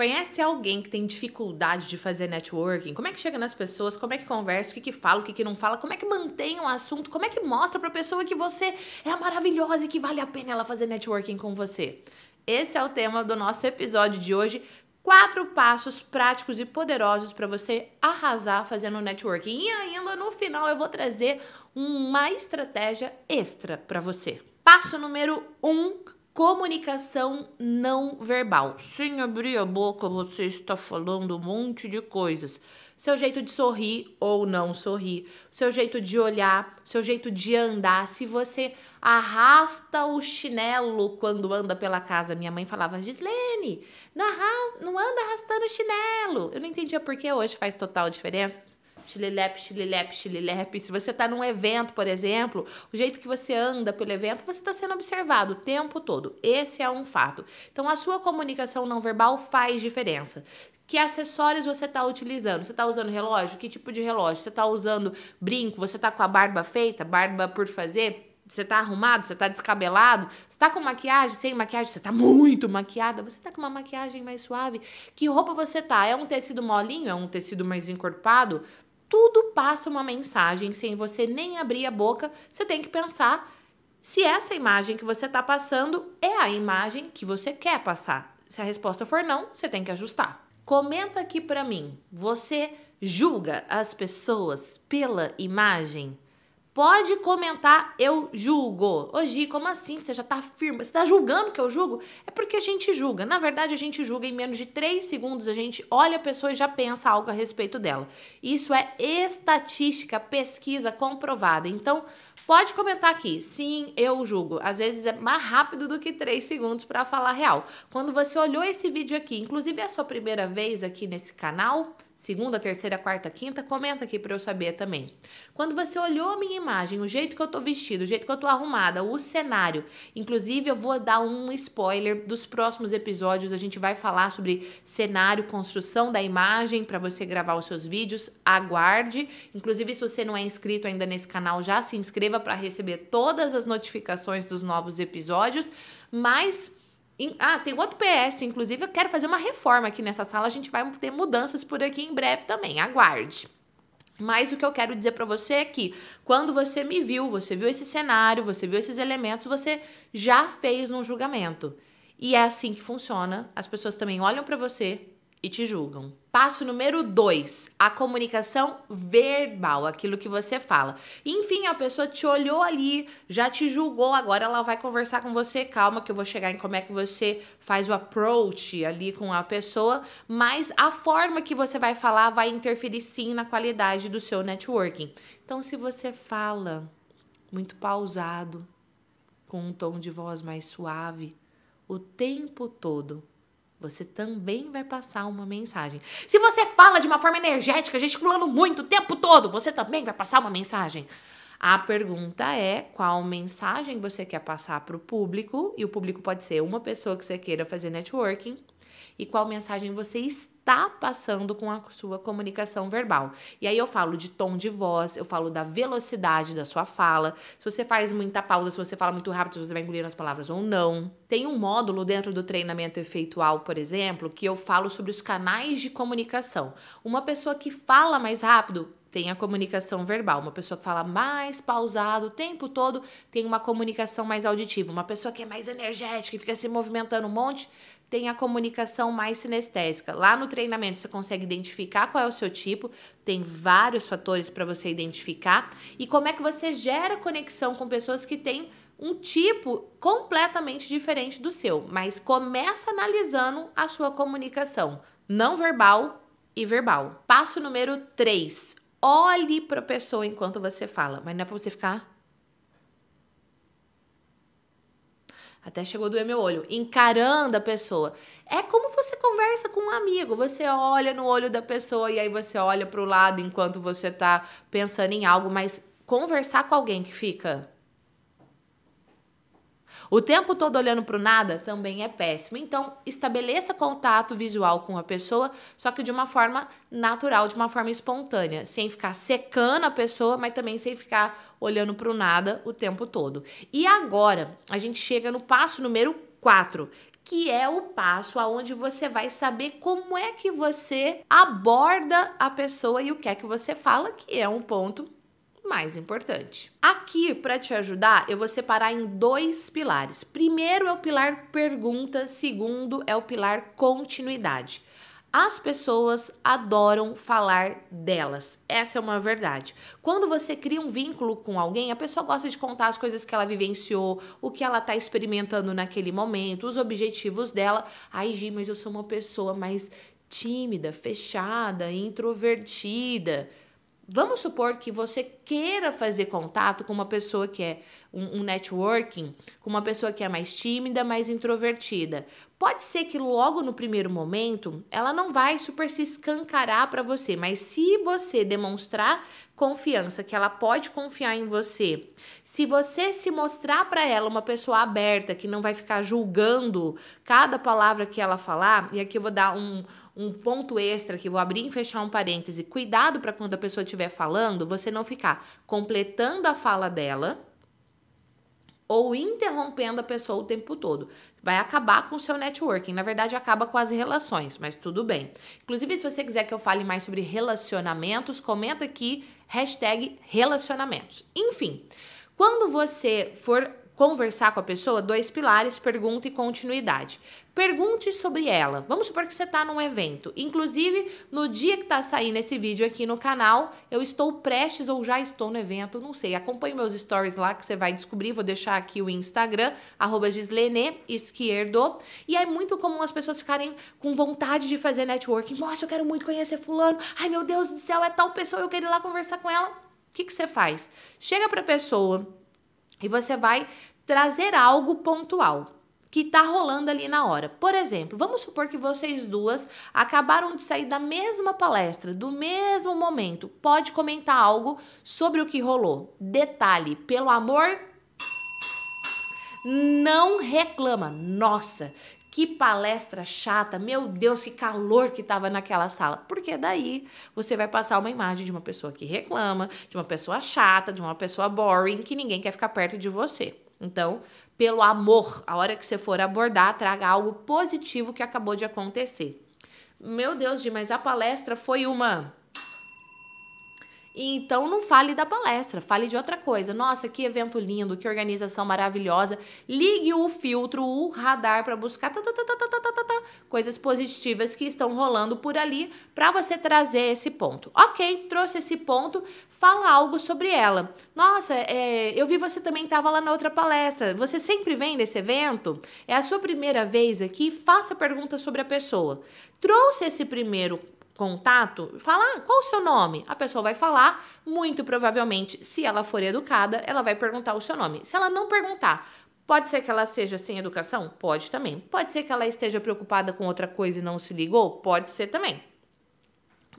Conhece alguém que tem dificuldade de fazer networking? Como é que chega nas pessoas? Como é que conversa? O que, que fala? O que, que não fala? Como é que mantém o um assunto? Como é que mostra para a pessoa que você é maravilhosa e que vale a pena ela fazer networking com você? Esse é o tema do nosso episódio de hoje. Quatro passos práticos e poderosos para você arrasar fazendo networking. E ainda no final eu vou trazer uma estratégia extra para você. Passo número um, Comunicação não verbal. Sem abrir a boca, você está falando um monte de coisas. Seu jeito de sorrir ou não sorrir, seu jeito de olhar, seu jeito de andar. Se você arrasta o chinelo quando anda pela casa, minha mãe falava: Gislene, não, arrasta, não anda arrastando chinelo. Eu não entendia por que hoje faz total diferença. Chililep, chililep, chililep. Se você está num evento, por exemplo, o jeito que você anda pelo evento, você está sendo observado o tempo todo. Esse é um fato. Então, a sua comunicação não verbal faz diferença. Que acessórios você está utilizando? Você está usando relógio? Que tipo de relógio? Você está usando brinco? Você está com a barba feita? Barba por fazer? Você está arrumado? Você está descabelado? Você está com maquiagem? Sem maquiagem? Você está muito maquiada? Você está com uma maquiagem mais suave? Que roupa você está? É um tecido molinho? É um tecido mais encorpado? tudo passa uma mensagem sem você nem abrir a boca. Você tem que pensar se essa imagem que você está passando é a imagem que você quer passar. Se a resposta for não, você tem que ajustar. Comenta aqui para mim. Você julga as pessoas pela imagem? Pode comentar, eu julgo. Hoje, como assim? Você já tá firme? Você tá julgando que eu julgo? É porque a gente julga. Na verdade, a gente julga em menos de 3 segundos. A gente olha a pessoa e já pensa algo a respeito dela. Isso é estatística, pesquisa comprovada. Então, pode comentar aqui. Sim, eu julgo. Às vezes é mais rápido do que 3 segundos para falar real. Quando você olhou esse vídeo aqui, inclusive é a sua primeira vez aqui nesse canal, segunda, terceira, quarta, quinta, comenta aqui para eu saber também. Quando você olhou a minha imagem, o jeito que eu tô vestido, o jeito que eu tô arrumada, o cenário, inclusive eu vou dar um spoiler dos próximos episódios, a gente vai falar sobre cenário, construção da imagem para você gravar os seus vídeos. Aguarde. Inclusive, se você não é inscrito ainda nesse canal, já se inscreva para receber todas as notificações dos novos episódios. Mas ah, tem outro PS, inclusive, eu quero fazer uma reforma aqui nessa sala. A gente vai ter mudanças por aqui em breve também. Aguarde. Mas o que eu quero dizer para você é que quando você me viu, você viu esse cenário, você viu esses elementos, você já fez um julgamento. E é assim que funciona. As pessoas também olham para você, e te julgam. Passo número dois, a comunicação verbal, aquilo que você fala. Enfim, a pessoa te olhou ali, já te julgou, agora ela vai conversar com você. Calma, que eu vou chegar em como é que você faz o approach ali com a pessoa, mas a forma que você vai falar vai interferir sim na qualidade do seu networking. Então, se você fala muito pausado, com um tom de voz mais suave, o tempo todo, você também vai passar uma mensagem. Se você fala de uma forma energética, gesticulando muito o tempo todo, você também vai passar uma mensagem. A pergunta é qual mensagem você quer passar para o público, e o público pode ser uma pessoa que você queira fazer networking, e qual mensagem você está está passando com a sua comunicação verbal. E aí eu falo de tom de voz, eu falo da velocidade da sua fala, se você faz muita pausa, se você fala muito rápido, se você vai engolir as palavras ou não. Tem um módulo dentro do treinamento efeitual, por exemplo, que eu falo sobre os canais de comunicação. Uma pessoa que fala mais rápido tem a comunicação verbal. Uma pessoa que fala mais pausado o tempo todo tem uma comunicação mais auditiva. Uma pessoa que é mais energética, que fica se movimentando um monte, tem a comunicação mais sinestésica. Lá no treinamento você consegue identificar qual é o seu tipo, tem vários fatores para você identificar e como é que você gera conexão com pessoas que têm um tipo completamente diferente do seu, mas começa analisando a sua comunicação não verbal e verbal. Passo número 3. Olhe para a pessoa enquanto você fala, mas não é para você ficar Até chegou a doer meu olho. Encarando a pessoa. É como você conversa com um amigo. Você olha no olho da pessoa e aí você olha pro lado enquanto você tá pensando em algo. Mas conversar com alguém que fica o tempo todo olhando para o nada também é péssimo. Então, estabeleça contato visual com a pessoa, só que de uma forma natural, de uma forma espontânea, sem ficar secando a pessoa, mas também sem ficar olhando para o nada o tempo todo. E agora, a gente chega no passo número 4, que é o passo aonde você vai saber como é que você aborda a pessoa e o que é que você fala, que é um ponto mais importante. Aqui, para te ajudar, eu vou separar em dois pilares. Primeiro é o pilar pergunta, segundo é o pilar continuidade. As pessoas adoram falar delas. Essa é uma verdade. Quando você cria um vínculo com alguém, a pessoa gosta de contar as coisas que ela vivenciou, o que ela está experimentando naquele momento, os objetivos dela. Ai, Gi, mas eu sou uma pessoa mais tímida, fechada, introvertida. Vamos supor que você queira fazer contato com uma pessoa que é um, um, networking, com uma pessoa que é mais tímida, mais introvertida. Pode ser que logo no primeiro momento ela não vai super se escancarar para você, mas se você demonstrar confiança, que ela pode confiar em você, se você se mostrar para ela uma pessoa aberta, que não vai ficar julgando cada palavra que ela falar, e aqui eu vou dar um, um ponto extra que vou abrir e fechar um parêntese. Cuidado para quando a pessoa estiver falando, você não ficar completando a fala dela ou interrompendo a pessoa o tempo todo. Vai acabar com o seu networking. Na verdade, acaba com as relações, mas tudo bem. Inclusive, se você quiser que eu fale mais sobre relacionamentos, comenta aqui relacionamentos. Enfim, quando você for conversar com a pessoa, dois pilares, pergunta e continuidade. Pergunte sobre ela. Vamos supor que você está num evento. Inclusive, no dia que está saindo esse vídeo aqui no canal, eu estou prestes ou já estou no evento, não sei. Acompanhe meus stories lá que você vai descobrir. Vou deixar aqui o Instagram, arroba Gislene Esquerdo. E é muito comum as pessoas ficarem com vontade de fazer networking. Nossa, eu quero muito conhecer fulano. Ai, meu Deus do céu, é tal pessoa, eu quero ir lá conversar com ela. O que, que você faz? Chega para a pessoa e você vai trazer algo pontual que tá rolando ali na hora. Por exemplo, vamos supor que vocês duas acabaram de sair da mesma palestra, do mesmo momento. Pode comentar algo sobre o que rolou. Detalhe, pelo amor não reclama. Nossa, que palestra chata, meu Deus, que calor que tava naquela sala. Porque daí você vai passar uma imagem de uma pessoa que reclama, de uma pessoa chata, de uma pessoa boring, que ninguém quer ficar perto de você. Então, pelo amor, a hora que você for abordar, traga algo positivo que acabou de acontecer. Meu Deus, Gi, mas a palestra foi uma então não fale da palestra, fale de outra coisa. Nossa, que evento lindo, que organização maravilhosa. Ligue o filtro, o radar para buscar tá tá tá, tá, tá, tá, coisas positivas que estão rolando por ali para você trazer esse ponto. Ok, trouxe esse ponto, fala algo sobre ela. Nossa, é, eu vi você também estava lá na outra palestra. Você sempre vem nesse evento? É a sua primeira vez aqui? Faça perguntas sobre a pessoa. Trouxe esse primeiro contato, falar ah, qual o seu nome. A pessoa vai falar, muito provavelmente, se ela for educada, ela vai perguntar o seu nome. Se ela não perguntar, Pode ser que ela seja sem educação? Pode também. Pode ser que ela esteja preocupada com outra coisa e não se ligou? Pode ser também.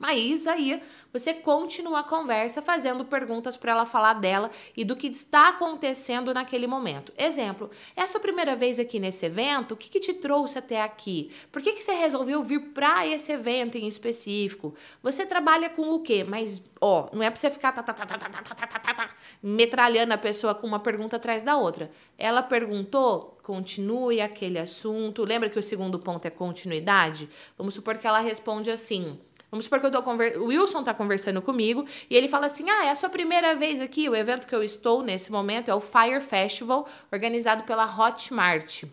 Mas aí você continua a conversa fazendo perguntas para ela falar dela e do que está acontecendo naquele momento. Exemplo, é a sua primeira vez aqui nesse evento? O que, que te trouxe até aqui? Por que, que você resolveu vir para esse evento em específico? Você trabalha com o quê? Mas, ó, não é para você ficar tá, tá, tá, tá, tá, tá, tá, tá, metralhando a pessoa com uma pergunta atrás da outra. Ela perguntou, continue aquele assunto. Lembra que o segundo ponto é continuidade? Vamos supor que ela responde assim Vamos supor que eu tô conver... o Wilson tá conversando comigo e ele fala assim: "Ah, é a sua primeira vez aqui, o evento que eu estou nesse momento é o Fire Festival, organizado pela Hotmart".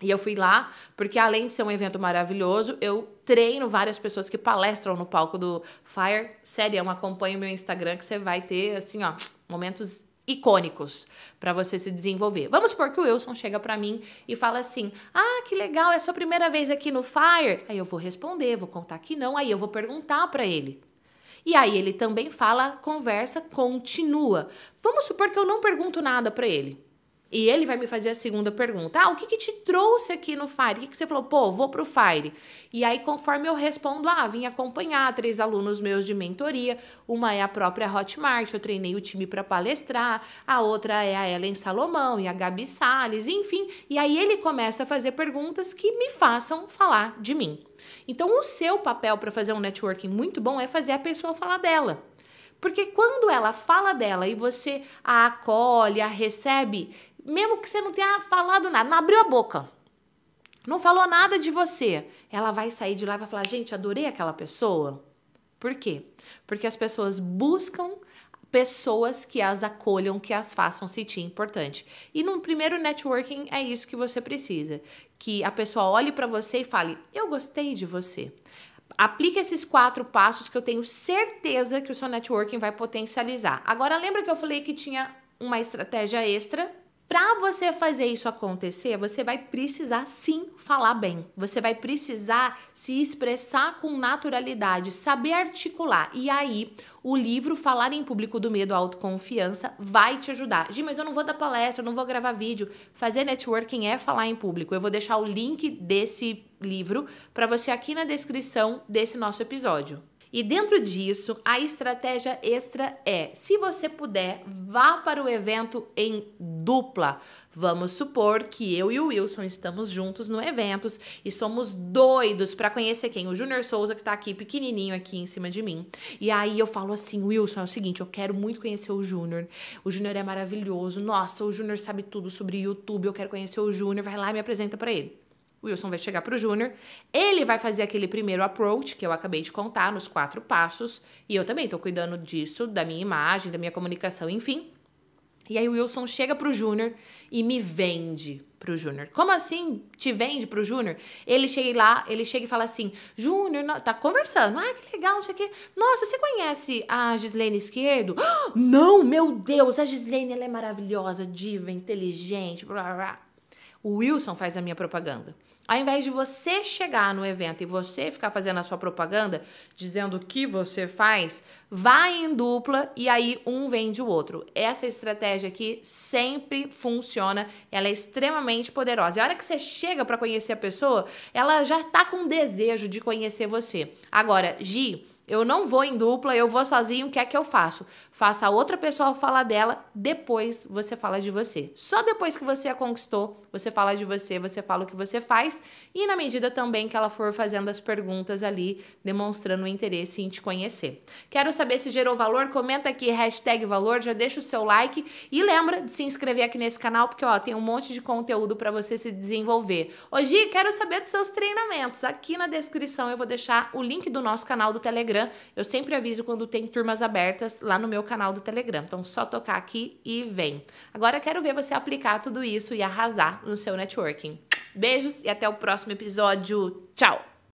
E eu fui lá, porque além de ser um evento maravilhoso, eu treino várias pessoas que palestram no palco do Fire. Sério, acompanhe o meu Instagram que você vai ter, assim, ó, momentos icônicos para você se desenvolver. Vamos supor que o Wilson chega para mim e fala assim: "Ah, que legal, é sua primeira vez aqui no Fire". Aí eu vou responder, vou contar que não, aí eu vou perguntar para ele. E aí ele também fala, conversa, continua. Vamos supor que eu não pergunto nada para ele. E ele vai me fazer a segunda pergunta. Ah, o que, que te trouxe aqui no Fire? O que, que você falou? Pô, vou pro Fire. E aí, conforme eu respondo, ah, vim acompanhar três alunos meus de mentoria. Uma é a própria Hotmart, eu treinei o time para palestrar. A outra é a Ellen Salomão e a Gabi Sales, enfim. E aí ele começa a fazer perguntas que me façam falar de mim. Então, o seu papel para fazer um networking muito bom é fazer a pessoa falar dela. Porque quando ela fala dela e você a acolhe, a recebe, mesmo que você não tenha falado nada, não abriu a boca, não falou nada de você, ela vai sair de lá e vai falar: gente, adorei aquela pessoa. Por quê? Porque as pessoas buscam pessoas que as acolham, que as façam sentir importante. E num primeiro networking é isso que você precisa, que a pessoa olhe para você e fale: "Eu gostei de você". Aplique esses quatro passos que eu tenho certeza que o seu networking vai potencializar. Agora lembra que eu falei que tinha uma estratégia extra para você fazer isso acontecer, você vai precisar sim falar bem. Você vai precisar se expressar com naturalidade, saber articular. E aí, o livro Falar em Público do Medo à Autoconfiança vai te ajudar. Gi, mas eu não vou dar palestra, eu não vou gravar vídeo. Fazer networking é falar em público. Eu vou deixar o link desse livro para você aqui na descrição desse nosso episódio. E dentro disso, a estratégia extra é: se você puder, vá para o evento em dupla. Vamos supor que eu e o Wilson estamos juntos no evento e somos doidos para conhecer quem? O Junior Souza, que está aqui pequenininho aqui em cima de mim. E aí eu falo assim: Wilson, é o seguinte, eu quero muito conhecer o Junior. O Junior é maravilhoso. Nossa, o Junior sabe tudo sobre YouTube. Eu quero conhecer o Junior. Vai lá e me apresenta para ele. O Wilson vai chegar para o Júnior, ele vai fazer aquele primeiro approach que eu acabei de contar, nos quatro passos, e eu também estou cuidando disso, da minha imagem, da minha comunicação, enfim. E aí o Wilson chega para o Júnior e me vende para o Júnior. Como assim te vende para o Júnior? Ele chega lá, ele chega e fala assim: Júnior, tá conversando. Ah, que legal, não sei o quê. Nossa, você conhece a Gislene Esquerdo? Ah, não, meu Deus, a Gislene ela é maravilhosa, diva, inteligente, blá blá. O Wilson faz a minha propaganda. Ao invés de você chegar no evento e você ficar fazendo a sua propaganda, dizendo o que você faz, vai em dupla e aí um vende o outro. Essa é estratégia aqui sempre funciona, ela é extremamente poderosa. E a hora que você chega para conhecer a pessoa, ela já tá com desejo de conhecer você. Agora, Gi, eu não vou em dupla, eu vou sozinho, o que é que eu faço? Faça a outra pessoa falar dela, depois você fala de você. Só depois que você a conquistou, você fala de você, você fala o que você faz, e na medida também que ela for fazendo as perguntas ali, demonstrando o interesse em te conhecer. Quero saber se gerou valor? Comenta aqui, hashtag valor, já deixa o seu like e lembra de se inscrever aqui nesse canal, porque ó, tem um monte de conteúdo para você se desenvolver. Hoje quero saber dos seus treinamentos. Aqui na descrição eu vou deixar o link do nosso canal do Telegram Telegram. Eu sempre aviso quando tem turmas abertas lá no meu canal do Telegram. Então, só tocar aqui e vem. Agora quero ver você aplicar tudo isso e arrasar no seu networking. Beijos e até o próximo episódio. Tchau!